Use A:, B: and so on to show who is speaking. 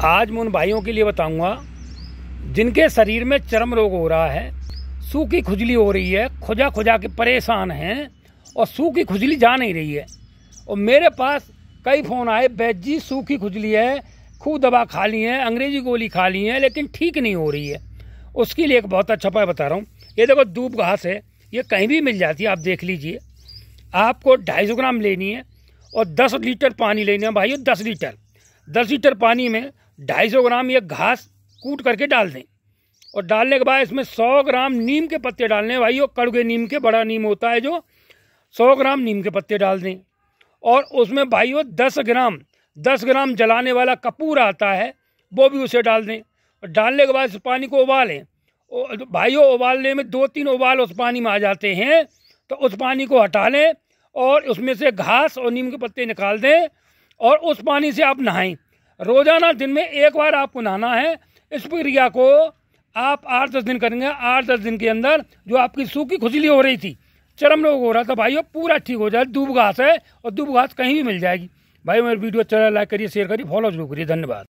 A: आज मैं उन भाइयों के लिए बताऊंगा जिनके शरीर में चरम रोग हो रहा है सूखी खुजली हो रही है खुजा खुजा के परेशान हैं और सूखी खुजली जा नहीं रही है और मेरे पास कई फ़ोन आए बैद जी सूखी खुजली है खूब दवा खा ली है अंग्रेजी गोली खा ली है लेकिन ठीक नहीं हो रही है उसके लिए एक बहुत अच्छा उपाय बता रहा हूँ ये देखो दूब घास है ये कहीं भी मिल जाती है आप देख लीजिए आपको ढाई सौ ग्राम लेनी है और दस लीटर पानी लेना है भाई दस लीटर दस लीटर पानी में ढाई सौ ग्राम ये घास कूट करके डाल दें और डालने के बाद इसमें सौ ग्राम नीम के पत्ते डालने भाई वो कड़गे नीम के बड़ा नीम होता है जो सौ ग्राम नीम के पत्ते डाल दें और उसमें भाई वो दस ग्राम दस ग्राम जलाने वाला कपूर आता है वो भी उसे डाल दें और डालने के बाद इस पानी को उबालें भाई वो उबालने में दो तीन उबाल उस पानी में आ जाते हैं तो उस पानी को हटा लें और उसमें से घास और नीम के पत्ते निकाल दें और उस पानी से आप नहाएं रोजाना दिन में एक बार आपको नहाना है इस प्रक्रिया को आप आठ दस दिन करेंगे आठ दस दिन के अंदर जो आपकी सूखी खुजली हो रही थी चरम रोग हो रहा था भाई पूरा ठीक हो जाए दूब घास है और दूब घास कहीं भी मिल जाएगी भाई मेरी वीडियो अच्छा लाइक करिए शेयर करिए फॉलो जरूर करिए धन्यवाद